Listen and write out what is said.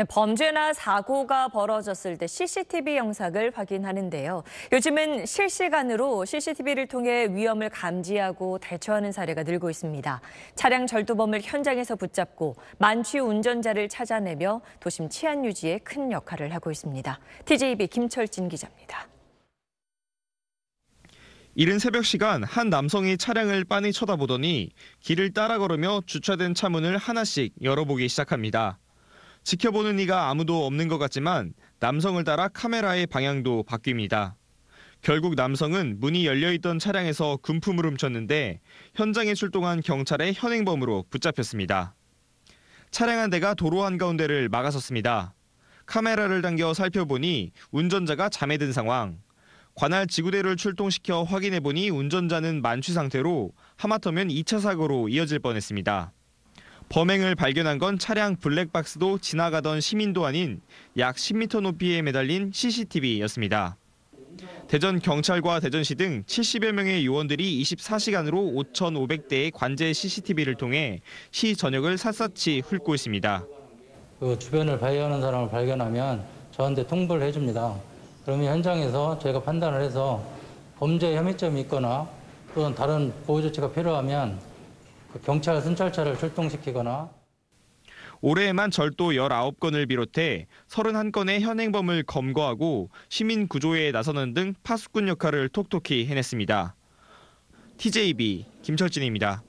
네, 범죄나 사고가 벌어졌을 때 CCTV 영상을 확인하는데요. 요즘은 실시간으로 CCTV를 통해 위험을 감지하고 대처하는 사례가 늘고 있습니다. 차량 절도범을 현장에서 붙잡고 만취 운전자를 찾아내며 도심 치안 유지에 큰 역할을 하고 있습니다. TJB 김철진 기자입니다. 이른 새벽 시간 한 남성이 차량을 빤히 쳐다보더니 길을 따라 걸으며 주차된 차문을 하나씩 열어보기 시작합니다. 지켜보는 이가 아무도 없는 것 같지만 남성을 따라 카메라의 방향도 바뀝니다. 결국 남성은 문이 열려있던 차량에서 금품을 훔쳤는데 현장에 출동한 경찰의 현행범으로 붙잡혔습니다. 차량 한 대가 도로 한가운데를 막아섰습니다. 카메라를 당겨 살펴보니 운전자가 잠에 든 상황. 관할 지구대를 출동시켜 확인해보니 운전자는 만취 상태로 하마터면 2차 사고로 이어질 뻔했습니다. 범행을 발견한 건 차량 블랙박스도 지나가던 시민도 아닌 약 10m 높이에 매달린 CCTV였습니다. 대전 경찰과 대전시 등 70여 명의 요원들이 24시간으로 5,500대의 관제 CCTV를 통해 시 전역을 샅샅이 훑고 있습니다. 그 주변을 발견하는 사람을 발견하면 저한테 통보를 해줍니다. 그러면 현장에서 저희가 판단을 해서 범죄 혐의점이 있거나 또는 다른 보호 조치가 필요하면 그 경찰 순찰차를 출동시키거나 올해에만 절도 19건을 비롯해 31건의 현행범을 검거하고 시민 구조에 나서는 등 파수꾼 역할을 톡톡히 해냈습니다. TJB 김철진입니다.